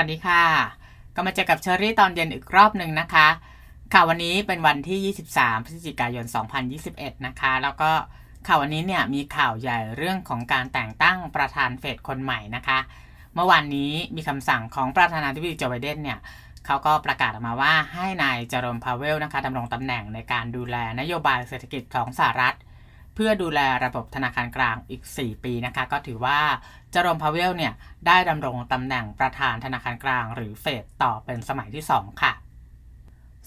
วัสดีค่ะก็มาเจอกับเชอรี่ตอนเย็นอีกรอบหนึ่งนะคะ ข่าววันนี้เป็นวันที่ 23 พฤศจิกายน 2021 นะคะ แล้วก็ข่าววันนี้เนี่ยมีข่าวใหญ่เรื่องของการแต่งตั้งประธานเฟดคนใหม่นะคะ เมื่อวานนี้มีคำสั่งของประธานาธิบดีโจไบเดนเนี่ยเขาก็ประกาศออกมาว่าให้นายจอรมพาเวลนะคะดำรงตำแหน่งในการดูแลนโยบายเศรษฐกิจของสหรัฐเพื่อดูแลระบบธนาคารกลางอีก 4 ปีนะคะ ก็ถือว่าจรมพาเวลเนี่ย ได้ดำรงตำแหน่งประธานธนาคารกลาง หรือเฟดต่อเป็นสมัยที่ 2 ค่ะ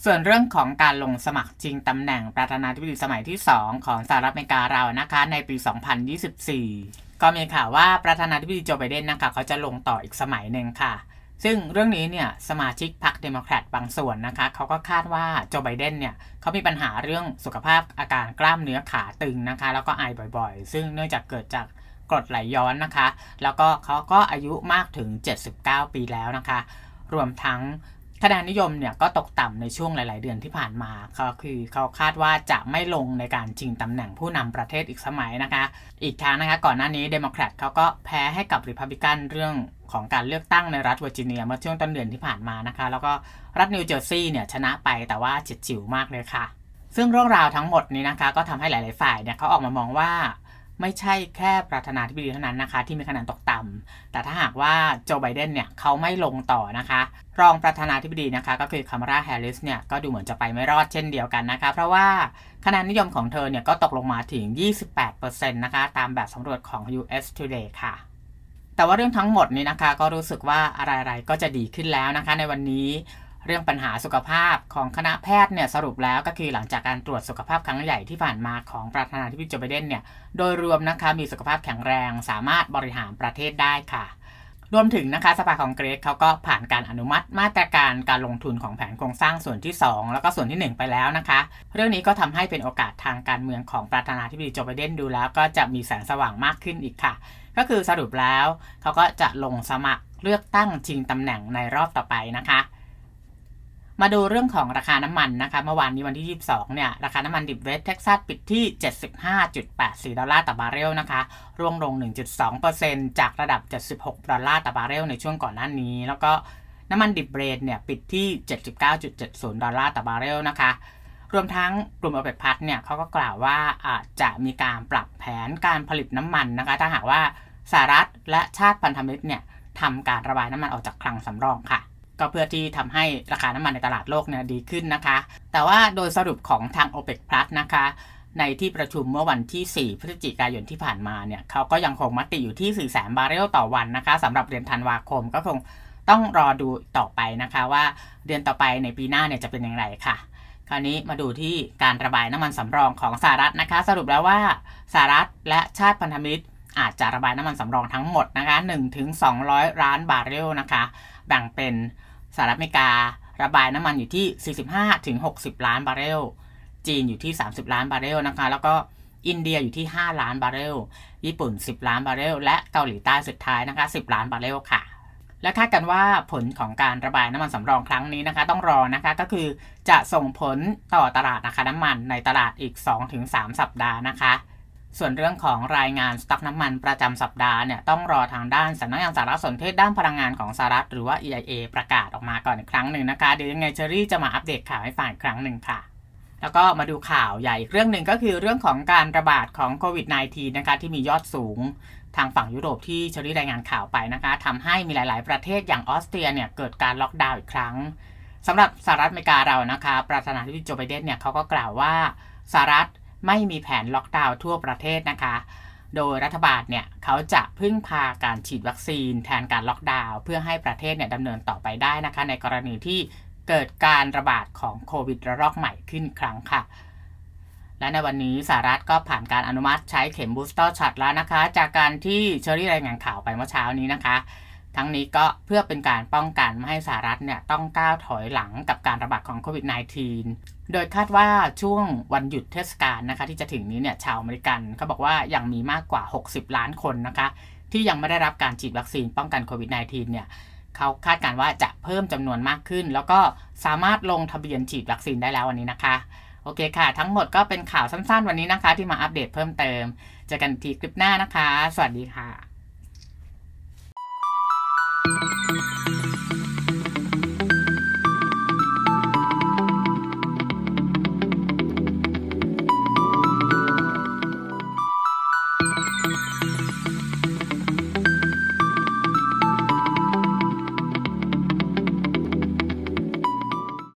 ส่วนเรื่องของการลงสมัครจริงตำแหน่งประธานาธิบดีสมัยที่ 2 ของสหรัฐอเมริกาเรานะคะในปี 2024 ก็มีข่าวว่าประธานาธิบดีโจไบเดนนะคะเขาจะลงต่ออีกสมัยหนึ่งค่ะซึ่งเรื่องนี้เนี่ยสมาชิกพรรคเดโมแครตบางส่วนนะคะเขาก็คาดว่าโจไบเดนเนี่ยเขามีปัญหาเรื่องสุขภาพอาการกล้ามเนื้อขาตึงนะคะ แล้วก็ไอบ่อยๆ ซึ่งเนื่องจากเกิดจากกรดไหลย้อนนะคะ แล้วก็เขาก็อายุมากถึง 79 ปีแล้วนะคะ รวมทั้งคะแนนนิยมเนี่ยก็ตกต่ำในช่วงหลาย ๆเดือนที่ผ่านมา ก็คือเขาคาดว่าจะไม่ลงในการชิงตำแหน่งผู้นำประเทศอีกสมัยนะคะ อีกทั้งนะคะก่อนหน้านี้เดโมแครตเขาก็แพ้ให้กับริพับลิกันเรื่องของการเลือกตั้งในรัฐเวอร์จิเนียเมื่อช่วงต้นเดือนที่ผ่านมานะคะ แล้วก็รัฐนิวเจอร์ซีย์เนี่ยชนะไปแต่ว่าเฉียดฉิวมากเลยค่ะ ซึ่งเรื่องราวทั้งหมดนี้นะคะ ก็ทำให้หลายๆ ฝ่ายเนี่ยเขาออกมามองว่าไม่ใช่แค่ประธานาธิบดีเท่านั้นนะคะ ที่มีคะแนนตกต่ำ แต่ถ้าหากว่าโจไบเดนเนี่ยเขาไม่ลงต่อนะคะ รองประธานาธิบดีนะคะ ก็คือคามาราแฮร์ริสเนี่ยก็ดูเหมือนจะไปไม่รอดเช่นเดียวกันนะคะเพราะว่าคะแนนนิยมของเธอเนี่ยก็ตกลงมาถึง 28%นะคะตามแบบสำรวจของ US Today ค่ะ แต่ว่าเรื่องทั้งหมดนี้นะคะก็รู้สึกว่าอะไรๆก็จะดีขึ้นแล้วนะคะ ในวันนี้เรื่องปัญหาสุขภาพของคณะแพทย์เนี่ยสรุปแล้วก็คือหลังจากการตรวจสุขภาพครั้งใหญ่ที่ผ่านมาของประธานาธิบดีโจไบเดนเนี่ย โดยรวมนะคะมีสุขภาพแข็งแรงสามารถบริหารประเทศได้ค่ะ รวมถึงนะคะสภาของเกรกเขาก็ผ่านการอนุมัติมาตรการการลงทุนของแผนโครงสร้างส่วนที่ 2 แล้วก็ส่วนที่ 1 ไปแล้วนะคะ เรื่องนี้ก็ทำให้เป็นโอกาสทางการเมืองของประธานาธิบดีโจไบเดนดูแล้ว ก็จะมีแสงสว่างมากขึ้นอีกค่ะ ก็คือสรุปแล้วเขาก็จะลงสมัครเลือกตั้งชิงตำแหน่งในรอบต่อไปนะคะมาดูเรื่องของราคาน้ำมันนะคะเมื่อวานนี้วันที่ 22 เนี่ยราคาน้ำมันดิบเวสเท็กซัสปิดที่ 75.84 ดอลลาร์ต่อบาร์เรลนะคะร่วงลง 1.2%จากระดับ 76 ดอลลาร์ต่อบาร์เรลในช่วงก่อนหน้านี้ แล้วก็น้ำมันดิบเบรดเนี่ยปิดที่ 79.70 ดอลลาร์ต่อบาร์เรลนะคะ รวมทั้งกลุ่มอเปกพัทเนี่ยเขาก็กล่าวว่าอาจจะมีการปรับแผนการผลิตน้ำมันนะคะ ถ้าหากว่าสหรัฐและชาติพันธมิตรเนี่ยทำการระบายน้ำมันออกจากคลังสำรองค่ะก็เพื่อที่ทำให้ราคาน้ำมันในตลาดโลกเนี่ยดีขึ้นนะคะ แต่ว่าโดยสรุปของทาง OPEC Plus นะคะ ในที่ประชุมเมื่อวันที่ 4 พฤศจิกายนที่ผ่านมาเนี่ย เขาก็ยังคงมติอยู่ที่4แสนบาร์เรลต่อวันนะคะ สำหรับเดือนธันวาคมก็คงต้องรอดูต่อไปนะคะว่าเดือนต่อไปในปีหน้าเนี่ยจะเป็นอย่างไรค่ะ คราวนี้มาดูที่การระบายน้ำมันสำรองของสหรัฐนะคะ สรุปแล้วว่าสหรัฐและชาติพันธมิตร อาจจะระบายน้ำมันสำรองทั้งหมดนะคะ 1-200 ล้านบาร์เรลนะคะ แบ่งเป็นสหรัฐอเมริกา ระบายน้ำมันอยู่ที่ 45-60 ล้านบาร์เรล จีนอยู่ที่ 30 ล้านบาร์เรล นะคะ แล้วก็อินเดียอยู่ที่ 5 ล้านบาร์เรล ญี่ปุ่น 10 ล้านบาร์เรล และเกาหลีใต้สุดท้ายนะคะ 10 ล้านบาร์เรล ค่ะ และคาดกันว่าผลของการระบายน้ำมันสำรองครั้งนี้นะคะ ต้องรอนะคะ ก็คือจะส่งผลต่อตลาดราคาน้ำมันในตลาดอีก 2-3 สัปดาห์นะคะส่วนเรื่องของรายงานสต็อกน้ำมันประจำสัปดาห์เนี่ยต้องรอทางด้านสำนักงานสารสนเทศด้านพลังงานของสหรัฐ หรือว่า EIA ประกาศออกมาก่อนอีกครั้งหนึ่งนะคะ เดี๋ยวยังไงเชอรี่จะมาอัปเดตข่าวให้ฟังอีกครั้งหนึ่งค่ะ แล้วก็มาดูข่าวใหญ่เรื่องหนึ่งก็คือเรื่องของการระบาดของโควิด -19 นะคะที่มียอดสูง ทางฝั่งยุโรปที่เชอรี่รายงานข่าวไปนะคะทำให้มีหลายๆ ประเทศอย่างออสเตรียเนี่ยเกิดการล็อกดาวน์อีกครั้งสำหรับสหรัฐอเมริกาเรานะคะประธานาธิบดีโจไบเดนเนี่ยเขาก็กล่าวว่าสหรัฐไม่มีแผนล็อกดาวน์ทั่วประเทศนะคะ โดยรัฐบาลเนี่ย เขาจะพึ่งพาการฉีดวัคซีนแทนการล็อกดาวน์เพื่อให้ประเทศเนี่ยดำเนินต่อไปได้นะคะ ในกรณีที่เกิดการระบาดของโควิดระลอกใหม่ขึ้นครั้งค่ะ และในวันนี้สหรัฐก็ผ่านการอนุมัติใช้เข็มบูสเตอร์ช็อตแล้วนะคะ จากการที่เชอรี่รายงานข่าวไปเมื่อเช้านี้นะคะทั้งนี้ก็เพื่อเป็นการป้องกันไม่ให้สหรัฐเนี่ยต้องก้าวถอยหลังกับการระบาดของโควิด -19 โดยคาดว่าช่วงวันหยุดเทศกาลนะคะ ที่จะถึงนี้เนี่ยชาวอเมริกันเขาบอกว่ายังมีมากกว่า 60 ล้านคนนะคะ ที่ยังไม่ได้รับการฉีดวัคซีนป้องกันโควิด -19 เนี่ยเขาคาดการว่าจะเพิ่มจำนวนมากขึ้นแล้วก็สามารถลงทะเบียนฉีดวัคซีนได้แล้ววันนี้นะคะโอเคค่ะ ทั้งหมดก็เป็นข่าวสั้นๆวันนี้นะคะ ที่มาอัปเดตเพิ่มเติมเจอกันทีคลิปหน้านะคะ สวัสดีค่ะ